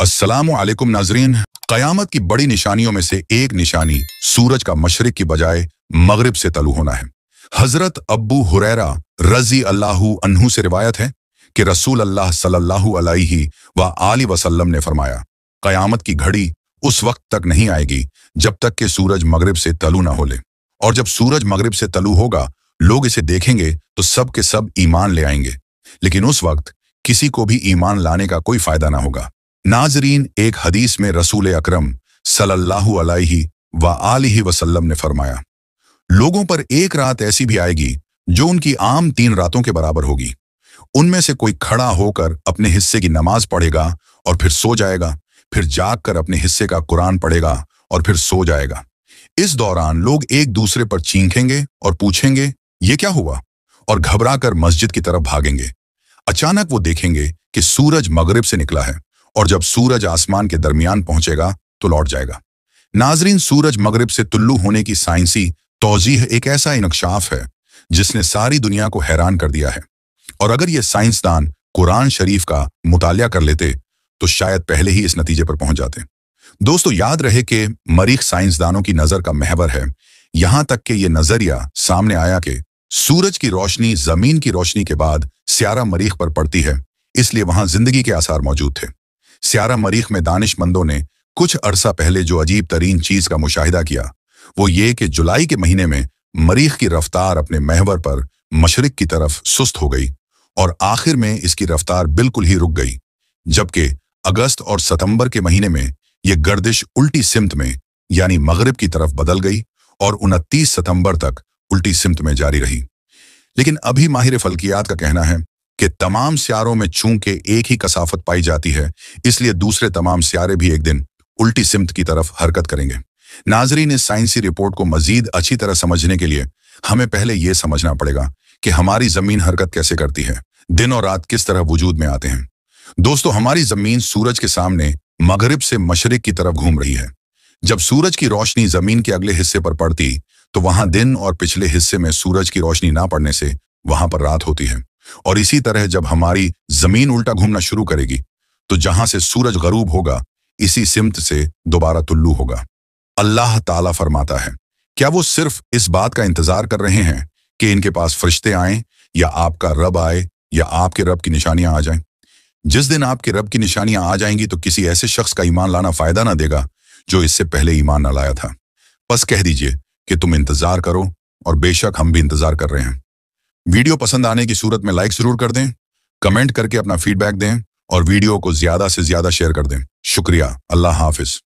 असलम नाजरीन क्यामत की बड़ी निशानियों में से एक निशानी सूरज का मशरक की बजाय मगरब से तलु होना है हजरत अबू हुरैरा रजी अल्लाह से रिवायत है कि रसूल अल्लाह सल्लल्लाहु अलैहि व आली वसल्लम ने फरमाया कयामत की घड़ी उस वक्त तक नहीं आएगी जब तक कि सूरज मगरब से तलु ना हो ले और जब सूरज मगरब से तलु होगा लोग इसे देखेंगे तो सब के सब ईमान ले आएंगे लेकिन उस वक्त किसी को भी ईमान लाने का कोई फायदा ना होगा नाजरीन एक हदीस में रसूल अक्रम सल्लल्लाहु अलैहि व आलिहि वसल्लम ने फरमाया लोगों पर एक रात ऐसी भी आएगी जो उनकी आम तीन रातों के बराबर होगी उनमें से कोई खड़ा होकर अपने हिस्से की नमाज पढ़ेगा और फिर सो जाएगा फिर जाग कर अपने हिस्से का कुरान पढ़ेगा और फिर सो जाएगा इस दौरान लोग एक दूसरे पर चीखेंगे और पूछेंगे ये क्या हुआ और घबरा कर मस्जिद की तरफ भागेंगे अचानक वो देखेंगे कि सूरज मगरब से निकला है और जब सूरज आसमान के दरमियान पहुंचेगा तो लौट जाएगा नाजरीन सूरज मगरब से तुल्लू होने की साइंसी तोजीह एक ऐसा इनकशाफ है जिसने सारी दुनिया को हैरान कर दिया है और अगर ये साइंसदान कुरान शरीफ का मुताया कर लेते तो शायद पहले ही इस नतीजे पर पहुंच जाते दोस्तों याद रहे कि मरीख साइंसदानों की नज़र का महवर है यहां तक कि यह नज़रिया सामने आया कि सूरज की रोशनी जमीन की रोशनी के बाद स्यारा मरीख पर पड़ती है इसलिए वहां जिंदगी के आसार मौजूद थे सियारा मरीख में दानिशमंदों ने कुछ अरसा पहले जो अजीब तरीन चीज का मुशाहिदा किया वो ये कि जुलाई के महीने में मरीख की रफ्तार अपने महवर पर मशरक की तरफ सुस्त हो गई और आखिर में इसकी रफ्तार बिल्कुल ही रुक गई जबकि अगस्त और सितंबर के महीने में यह गर्दिश उल्टी सिमत में यानी मगरब की तरफ बदल गई और उनतीस सितंबर तक उल्टी सिमत में जारी रही लेकिन अभी माहिर फल्कियात का कहना है कि तमाम सियारों में चूंकि एक ही कसाफत पाई जाती है इसलिए दूसरे तमाम सियारे भी एक दिन उल्टी सिमत की तरफ हरकत करेंगे नाजरीन ने साइंसी रिपोर्ट को मजीद अच्छी तरह समझने के लिए हमें पहले यह समझना पड़ेगा कि हमारी ज़मीन हरकत कैसे करती है दिन और रात किस तरह वजूद में आते हैं दोस्तों हमारी ज़मीन सूरज के सामने मगरब से मशरक की तरफ घूम रही है जब सूरज की रोशनी ज़मीन के अगले हिस्से पर पड़ती तो वहां दिन और पिछले हिस्से में सूरज की रोशनी ना पड़ने से वहां पर रात होती है और इसी तरह जब हमारी जमीन उल्टा घूमना शुरू करेगी तो जहां से सूरज गरूब होगा इसी सिमत से दोबारा तुल्लू होगा अल्लाह ताला फरमाता है क्या वो सिर्फ इस बात का इंतजार कर रहे हैं कि इनके पास फरिश्ते आए या आपका रब आए या आपके रब की निशानियां आ जाएं जिस दिन आपके रब की निशानियां आ जाएंगी तो किसी ऐसे शख्स का ईमान लाना फायदा ना देगा जो इससे पहले ईमान न लाया था बस कह दीजिए कि तुम इंतजार करो और बेशक हम भी इंतजार कर रहे हैं वीडियो पसंद आने की सूरत में लाइक जरूर कर दें कमेंट करके अपना फीडबैक दें और वीडियो को ज्यादा से ज्यादा शेयर कर दें शुक्रिया अल्लाह हाफिज